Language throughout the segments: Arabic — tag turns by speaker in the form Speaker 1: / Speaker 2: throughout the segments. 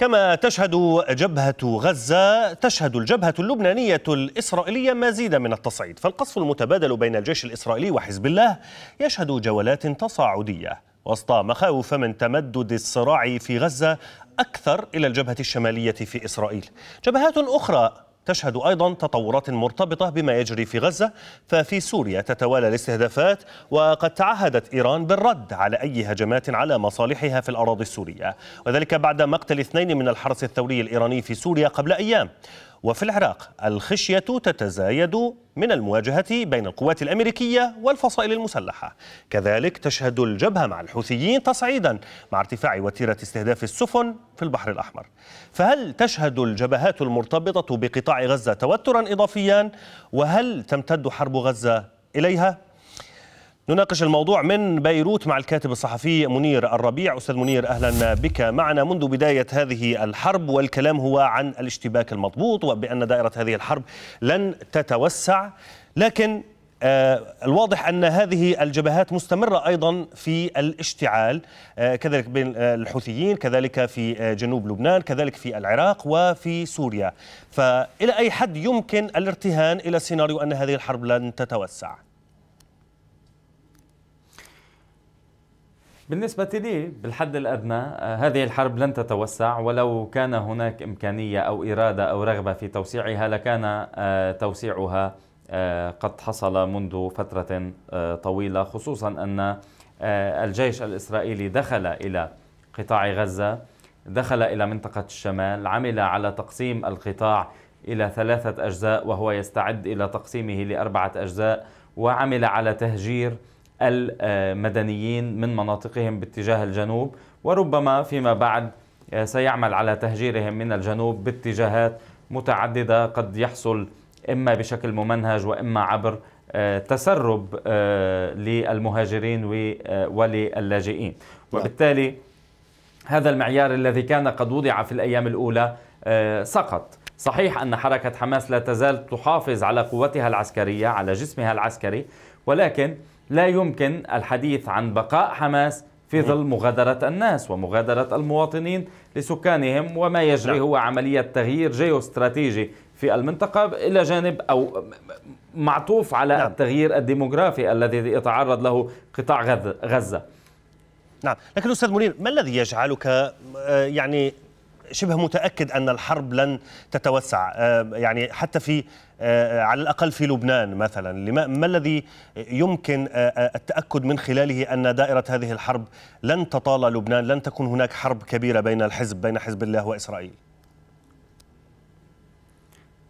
Speaker 1: كما تشهد جبهة غزة تشهد الجبهة اللبنانية الإسرائيلية مزيدا من التصعيد فالقصف المتبادل بين الجيش الإسرائيلي وحزب الله يشهد جولات تصاعدية وسط مخاوف من تمدد الصراع في غزة أكثر إلى الجبهة الشمالية في إسرائيل جبهات أخرى تشهد أيضا تطورات مرتبطة بما يجري في غزة ففي سوريا تتوالى الاستهدافات وقد تعهدت إيران بالرد على أي هجمات على مصالحها في الأراضي السورية وذلك بعد مقتل اثنين من الحرس الثوري الإيراني في سوريا قبل أيام وفي العراق الخشية تتزايد من المواجهة بين القوات الأمريكية والفصائل المسلحة كذلك تشهد الجبهة مع الحوثيين تصعيدا مع ارتفاع وتيرة استهداف السفن في البحر الأحمر فهل تشهد الجبهات المرتبطة بقطاع غزة توترا إضافيا وهل تمتد حرب غزة إليها؟ نناقش الموضوع من بيروت مع الكاتب الصحفي منير الربيع أستاذ منير أهلا بك معنا منذ بداية هذه الحرب والكلام هو عن الاشتباك المضبوط وبأن دائرة هذه الحرب لن تتوسع لكن آه، الواضح أن هذه الجبهات مستمرة أيضا في الاشتعال آه، كذلك بين الحوثيين كذلك في آه، جنوب لبنان كذلك في العراق وفي سوريا فإلى أي حد يمكن الارتهان إلى سيناريو أن هذه الحرب لن تتوسع؟ بالنسبة لي بالحد الأدنى آه، هذه الحرب لن تتوسع
Speaker 2: ولو كان هناك إمكانية أو إرادة أو رغبة في توسيعها لكان آه، توسيعها آه، قد حصل منذ فترة طويلة خصوصا أن الجيش الإسرائيلي دخل إلى قطاع غزة دخل إلى منطقة الشمال عمل على تقسيم القطاع إلى ثلاثة أجزاء وهو يستعد إلى تقسيمه لأربعة أجزاء وعمل على تهجير المدنيين من مناطقهم باتجاه الجنوب وربما فيما بعد آه، سيعمل على تهجيرهم من الجنوب باتجاهات متعددة قد يحصل إما بشكل ممنهج وإما عبر آه، تسرب آه، للمهاجرين وللاجئين طيب. وبالتالي هذا المعيار الذي كان قد وضع في الأيام الأولى سقط صحيح أن حركة حماس لا تزال تحافظ على قوتها العسكرية على جسمها العسكري ولكن لا يمكن الحديث عن بقاء حماس في نعم. ظل مغادرة الناس ومغادرة المواطنين لسكانهم وما يجري نعم. هو عملية تغيير جيوستراتيجي في المنطقة إلى جانب أو معطوف على نعم. التغيير الديموغرافي الذي يتعرض له قطاع
Speaker 1: غزة نعم لكن أستاذ منير ما الذي يجعلك آه، يعني شبه متأكد أن الحرب لن تتوسع آه، يعني حتى في آه، على الأقل في لبنان مثلا ما الذي يمكن آه، التأكد من خلاله أن دائرة هذه الحرب لن تطال لبنان لن تكون هناك حرب كبيرة بين الحزب بين حزب الله وإسرائيل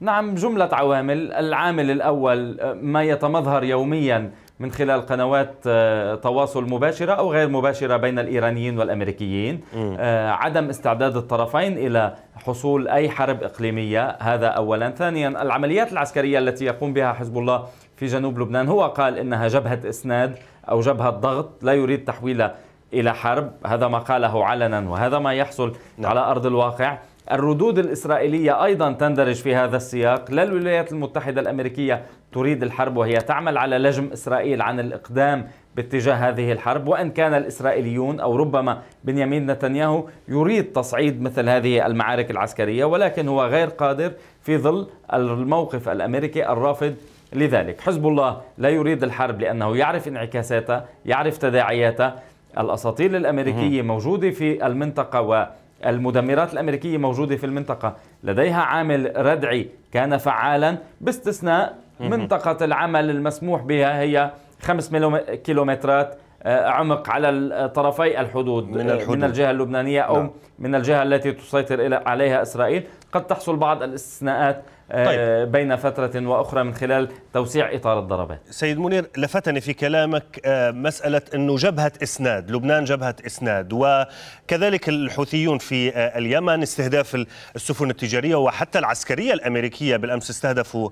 Speaker 2: نعم جملة عوامل العامل الأول ما يتمظهر يوميا من خلال قنوات آه، تواصل مباشرة أو غير مباشرة بين الإيرانيين والأمريكيين آه، عدم استعداد الطرفين إلى حصول أي حرب إقليمية هذا أولا ثانيا العمليات العسكرية التي يقوم بها حزب الله في جنوب لبنان هو قال إنها جبهة إسناد أو جبهة ضغط لا يريد تحويلها إلى حرب هذا ما قاله علنا وهذا ما يحصل نعم. على أرض الواقع الردود الإسرائيلية أيضا تندرج في هذا السياق لا الولايات المتحدة الأمريكية تريد الحرب وهي تعمل على لجم إسرائيل عن الإقدام باتجاه هذه الحرب وان كان الاسرائيليون او ربما بنيامين نتنياهو يريد تصعيد مثل هذه المعارك العسكريه ولكن هو غير قادر في ظل الموقف الامريكي الرافض لذلك حزب الله لا يريد الحرب لانه يعرف انعكاساتها يعرف تداعياتها الاساطيل الامريكيه موجوده في المنطقه و. المدمرات الأمريكية موجودة في المنطقة لديها عامل ردعي كان فعالا باستثناء منطقة العمل المسموح بها هي خمس كيلومترات آه، عمق على طرفي الحدود من, آه، الحدود. من الجهة اللبنانية أو لا. نعم. من الجهة التي تسيطر عليها إسرائيل قد تحصل بعض الاستثناءات طيب. آه، بين فترة وأخرى من خلال توسيع إطار الضربات
Speaker 1: سيد منير لفتني في كلامك آه، مسألة أنه جبهة إسناد لبنان جبهة إسناد وكذلك الحوثيون في آه، اليمن استهداف السفن التجارية وحتى العسكرية الأمريكية بالأمس استهدفوا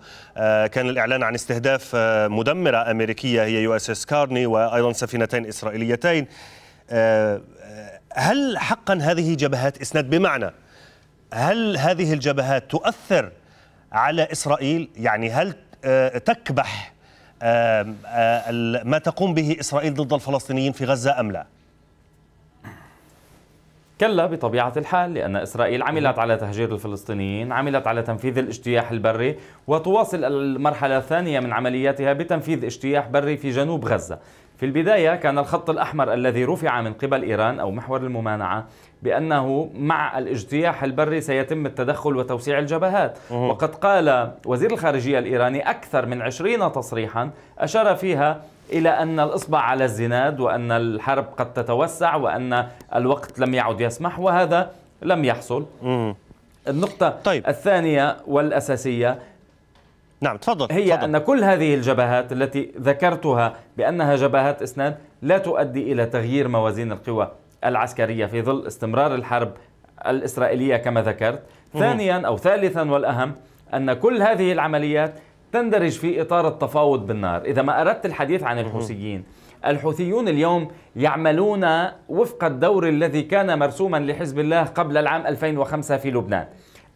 Speaker 1: كان الإعلان عن استهداف مدمرة أمريكية هي يو اس اس كارني وأيضا سفينتين إسرائيليتين هل حقا هذه جبهات إسناد بمعنى هل هذه الجبهات تؤثر على إسرائيل يعني هل آه، تكبح آه، ما تقوم به إسرائيل ضد الفلسطينيين في غزة أم لا؟ كلا بطبيعة الحال لأن
Speaker 2: إسرائيل عملت على تهجير الفلسطينيين عملت على تنفيذ الاجتياح البري وتواصل المرحلة الثانية من عملياتها بتنفيذ اجتياح بري في جنوب غزة في البداية كان الخط الأحمر الذي رفع من قبل إيران أو محور الممانعة بأنه مع الاجتياح البري سيتم التدخل وتوسيع الجبهات أوه. وقد قال وزير الخارجية الإيراني أكثر من عشرين تصريحا أشار فيها إلى أن الإصبع على الزناد وأن الحرب قد تتوسع وأن الوقت لم يعد يسمح وهذا لم يحصل أوه. النقطة طيب. الثانية والأساسية نعم تفضل هي تفضل. أن كل هذه الجبهات التي ذكرتها بأنها جبهات إسناد لا تؤدي إلى تغيير موازين القوى العسكرية في ظل استمرار الحرب الإسرائيلية كما ذكرت ثانيا أو ثالثا والأهم أن كل هذه العمليات تندرج في إطار التفاوض بالنار إذا ما أردت الحديث عن الحوثيين الحوثيون اليوم يعملون وفق الدور الذي كان مرسوما لحزب الله قبل العام 2005 في لبنان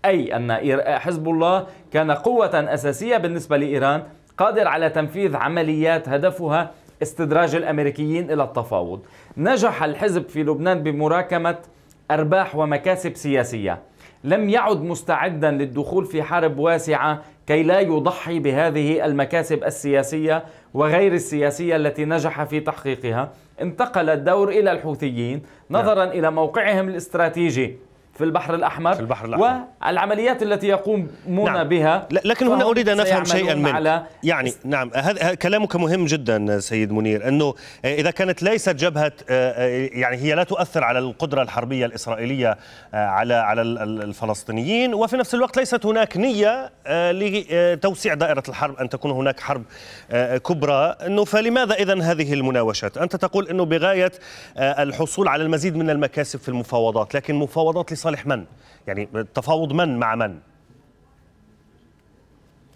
Speaker 2: أي أن حزب الله كان قوة أساسية بالنسبة لإيران قادر على تنفيذ عمليات هدفها استدراج الأمريكيين إلى التفاوض نجح الحزب في لبنان بمراكمة أرباح ومكاسب سياسية لم يعد مستعدا للدخول في حرب واسعة كي لا يضحي بهذه المكاسب السياسية وغير السياسية التي نجح في تحقيقها انتقل الدور إلى الحوثيين نظرا نعم. إلى موقعهم الاستراتيجي في البحر الأحمر في البحر الأحمر والعمليات التي يقومون نعم. بها لكن هنا أريد أن أفهم شيئا من على
Speaker 1: يعني نعم هذا كلامك مهم جدا سيد منير أنه إذا كانت ليست جبهة آه، آه، يعني هي لا تؤثر على القدرة الحربية الإسرائيلية آه، على على الفلسطينيين وفي نفس الوقت ليست هناك نية لتوسيع دائرة الحرب أن تكون هناك حرب كبرى أنه فلماذا إذا هذه المناوشات أنت تقول أنه بغاية الحصول على المزيد من المكاسب في المفاوضات لكن مفاوضات صالح من؟ يعني تفاوض من مع من؟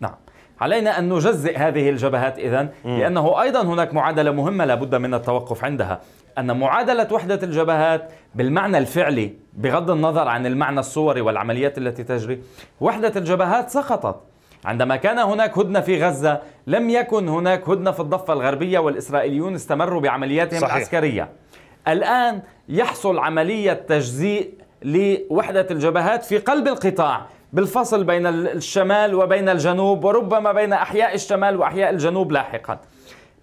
Speaker 1: نعم علينا
Speaker 2: أن نجزئ هذه الجبهات إذا لأنه أيضا هناك معادلة مهمة لابد من التوقف عندها أن معادلة وحدة الجبهات بالمعنى الفعلي بغض النظر عن المعنى الصوري والعمليات التي تجري وحدة الجبهات سقطت عندما كان هناك هدنة في غزة لم يكن هناك هدنة في الضفة الغربية والإسرائيليون استمروا بعملياتهم صحيح. العسكرية الآن يحصل عملية تجزيء لوحدة الجبهات في قلب القطاع بالفصل بين الشمال وبين الجنوب وربما بين أحياء الشمال وأحياء الجنوب لاحقا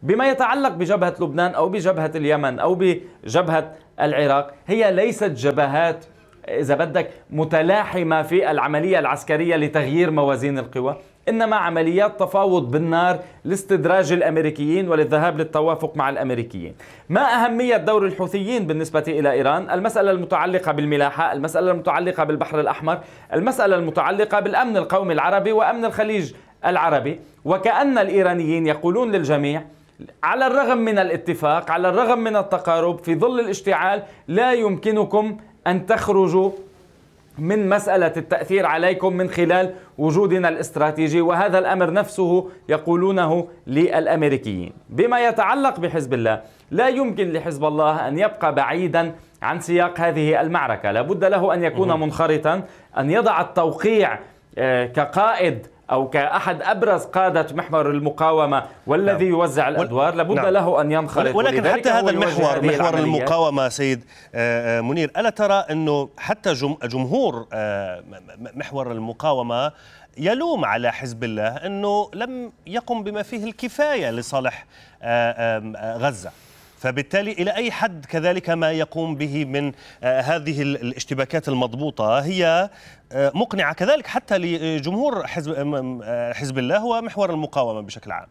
Speaker 2: بما يتعلق بجبهة لبنان أو بجبهة اليمن أو بجبهة العراق هي ليست جبهات إذا بدك متلاحمة في العملية العسكرية لتغيير موازين القوى إنما عمليات تفاوض بالنار لاستدراج الأمريكيين وللذهاب للتوافق مع الأمريكيين ما أهمية دور الحوثيين بالنسبة إلى إيران المسألة المتعلقة بالملاحة المسألة المتعلقة بالبحر الأحمر المسألة المتعلقة بالأمن القومي العربي وأمن الخليج العربي وكأن الإيرانيين يقولون للجميع على الرغم من الاتفاق على الرغم من التقارب في ظل الاشتعال لا يمكنكم أن تخرجوا من مسألة التأثير عليكم من خلال وجودنا الاستراتيجي وهذا الأمر نفسه يقولونه للأمريكيين بما يتعلق بحزب الله لا يمكن لحزب الله أن يبقى بعيدا عن سياق هذه المعركة لابد له أن يكون منخرطا أن يضع التوقيع آه، كقائد أو كأحد أبرز قادة محور المقاومة والذي نعم. يوزع الأدوار لابد نعم. له أن ينخرط ولكن حتى هذا المحور محور المقاومة
Speaker 1: سيد آه، آه، منير ألا ترى أنه حتى جمهور آه، محور المقاومة يلوم على حزب الله أنه لم يقم بما فيه الكفاية لصالح غزة فبالتالي إلى أي حد كذلك ما يقوم به من آه، هذه الاشتباكات المضبوطة هي آه، مقنعة كذلك حتى لجمهور حزب, آه، حزب الله ومحور المقاومة بشكل عام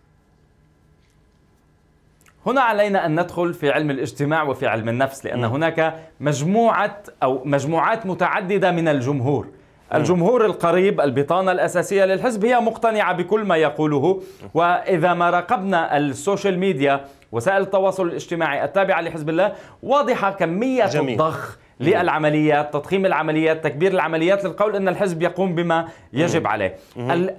Speaker 1: هنا علينا ان ندخل في علم
Speaker 2: الاجتماع وفي علم النفس لان م. هناك مجموعه او مجموعات متعدده من الجمهور الجمهور القريب البطانة الأساسية للحزب هي مقتنعة بكل ما يقوله وإذا ما راقبنا السوشيال ميديا وسائل التواصل الاجتماعي التابعة لحزب الله واضحة كمية جميل. الضخ للعمليات تضخيم العمليات تكبير العمليات للقول أن الحزب يقوم بما يجب عليه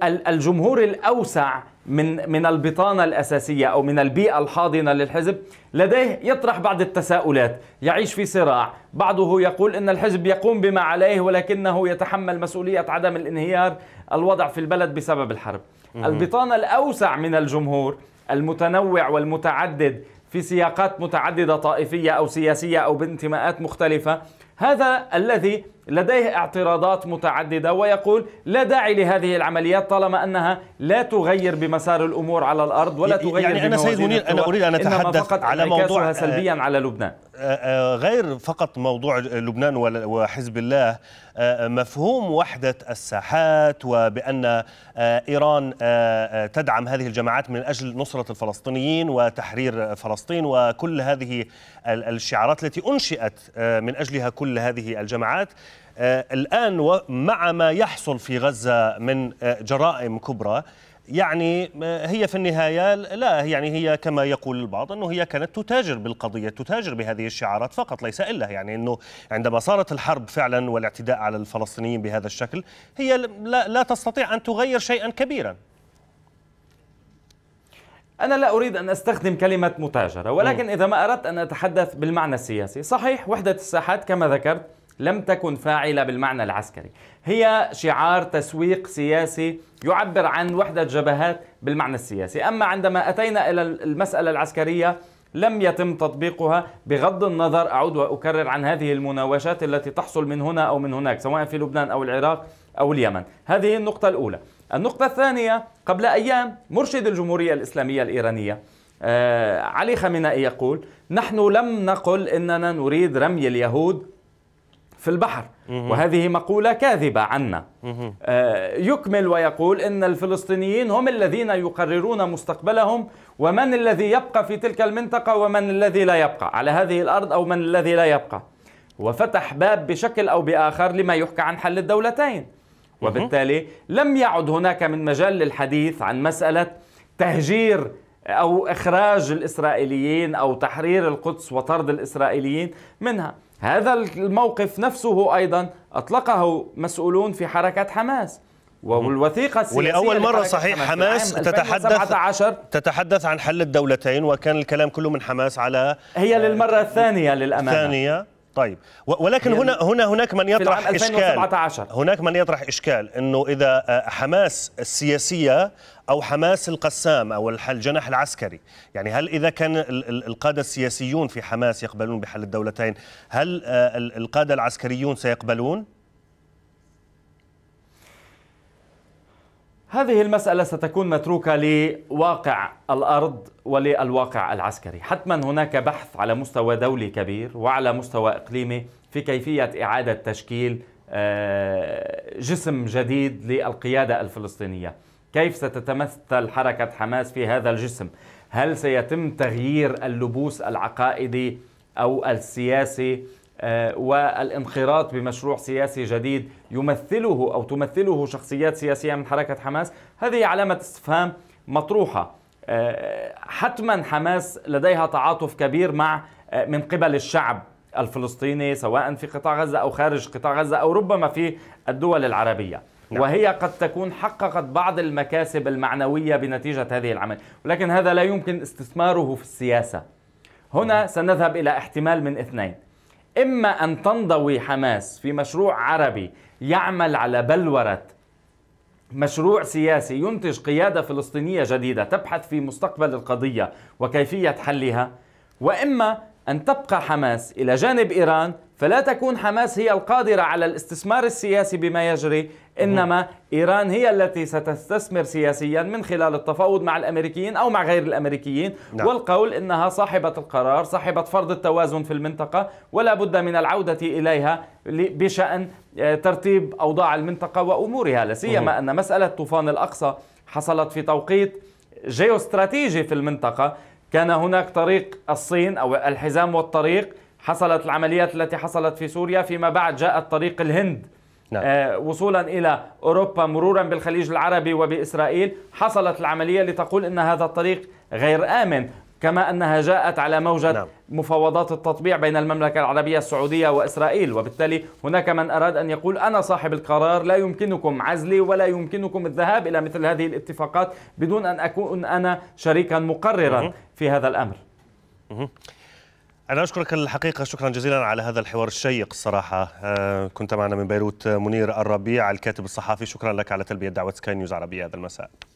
Speaker 2: الجمهور الأوسع من من البطانة الأساسية أو من البيئة الحاضنة للحزب لديه يطرح بعض التساؤلات يعيش في صراع بعضه يقول أن الحزب يقوم بما عليه ولكنه يتحمل مسؤولية عدم الانهيار الوضع في البلد بسبب الحرب البطانة الأوسع من الجمهور المتنوع والمتعدد في سياقات متعددة طائفية أو سياسية أو بانتماءات مختلفة هذا الذي لديه اعتراضات متعددة ويقول لا داعي لهذه العمليات طالما أنها لا تغير بمسار الأمور على الأرض ولا يعني تغير يعني أنا سيد منير أنا أريد أن أتحدث على موضوع آه، سلبيا على لبنان
Speaker 1: آه، آه، غير فقط موضوع لبنان وحزب الله مفهوم وحدة الساحات وبأن إيران تدعم هذه الجماعات من أجل نصرة الفلسطينيين وتحرير فلسطين وكل هذه الشعارات التي أنشئت من أجلها كل هذه الجماعات آه، الآن مع ما يحصل في غزة من آه، جرائم كبرى يعني آه، هي في النهاية لا يعني هي كما يقول البعض أنه هي كانت تتاجر بالقضية تتاجر بهذه الشعارات فقط ليس إلا يعني أنه عندما صارت الحرب فعلا والاعتداء على الفلسطينيين بهذا الشكل هي لا, لا تستطيع أن تغير شيئا كبيرا
Speaker 2: أنا لا أريد أن أستخدم كلمة متاجرة ولكن إذا ما أردت أن أتحدث بالمعنى السياسي صحيح وحدة الساحات كما ذكرت لم تكن فاعلة بالمعنى العسكري هي شعار تسويق سياسي يعبر عن وحدة جبهات بالمعنى السياسي أما عندما أتينا إلى المسألة العسكرية لم يتم تطبيقها بغض النظر أعود وأكرر عن هذه المناوشات التي تحصل من هنا أو من هناك سواء في لبنان أو العراق أو اليمن هذه النقطة الأولى النقطة الثانية قبل أيام مرشد الجمهورية الإسلامية الإيرانية آه علي خامنئي يقول نحن لم نقل إننا نريد رمي اليهود في البحر وهذه مقولة كاذبة عنا آه، يكمل ويقول إن الفلسطينيين هم الذين يقررون مستقبلهم ومن الذي يبقى في تلك المنطقة ومن الذي لا يبقى على هذه الأرض أو من الذي لا يبقى وفتح باب بشكل أو بآخر لما يحكى عن حل الدولتين وبالتالي لم يعد هناك من مجال للحديث عن مسألة تهجير أو إخراج الإسرائيليين أو تحرير القدس وطرد الإسرائيليين منها هذا الموقف نفسه أيضا أطلقه مسؤولون في حركة حماس والوثيقه السياسيه ولاول مره صحيح حماس تتحدث
Speaker 1: تتحدث عن حل الدولتين وكان الكلام كله من حماس على هي آه، للمره الثانيه للامانه الثانيه طيب ولكن هنا هنا هناك من يطرح اشكال هناك من يطرح اشكال انه اذا آه، حماس السياسيه أو حماس القسام أو الجناح العسكري يعني هل إذا كان القادة السياسيون في حماس يقبلون بحل الدولتين هل آه، القادة العسكريون سيقبلون؟ هذه المسألة ستكون متروكة
Speaker 2: لواقع الأرض وللواقع العسكري حتما هناك بحث على مستوى دولي كبير وعلى مستوى إقليمي في كيفية إعادة تشكيل آه، جسم جديد للقيادة الفلسطينية كيف ستتمثل حركة حماس في هذا الجسم هل سيتم تغيير اللبوس العقائدي أو السياسي آه، والانخراط بمشروع سياسي جديد يمثله أو تمثله شخصيات سياسية من حركة حماس هذه علامة استفهام مطروحة آه، حتما حماس لديها تعاطف كبير مع آه، من قبل الشعب الفلسطيني سواء في قطاع غزة أو خارج قطاع غزة أو ربما في الدول العربية نعم. وهي قد تكون حققت بعض المكاسب المعنوية بنتيجة هذه العمل ولكن هذا لا يمكن استثماره في السياسة هنا سنذهب إلى احتمال من اثنين إما أن تنضوي حماس في مشروع عربي يعمل على بلورة مشروع سياسي ينتج قيادة فلسطينية جديدة تبحث في مستقبل القضية وكيفية حلها وإما أن تبقى حماس إلى جانب إيران فلا تكون حماس هي القادرة على الاستثمار السياسي بما يجري إنما إيران هي التي ستستثمر سياسيا من خلال التفاوض مع الأمريكيين أو مع غير الأمريكيين نعم. والقول إنها صاحبة القرار صاحبة فرض التوازن في المنطقة ولا بد من العودة إليها بشأن آه، ترتيب أوضاع المنطقة وأمورها سيما أن مسألة طوفان الأقصى حصلت في توقيت جيوستراتيجي في المنطقة كان هناك طريق الصين أو الحزام والطريق حصلت العمليات التي حصلت في سوريا فيما بعد جاءت طريق الهند نعم. آه، وصولا الى اوروبا مرورا بالخليج العربي وباسرائيل حصلت العمليه لتقول ان هذا الطريق غير امن كما انها جاءت على موجه نعم. مفاوضات التطبيع بين المملكه العربيه السعوديه واسرائيل وبالتالي هناك من اراد ان يقول انا صاحب القرار لا يمكنكم عزلي ولا يمكنكم الذهاب الى مثل هذه الاتفاقات بدون ان اكون انا
Speaker 1: شريكا مقررا في هذا الامر أنا أشكرك الحقيقة شكرا جزيلا على هذا الحوار الشيق الصراحة آه، كنت معنا من بيروت منير الربيع الكاتب الصحافي شكرا لك على تلبية دعوة سكاي نيوز عربية هذا المساء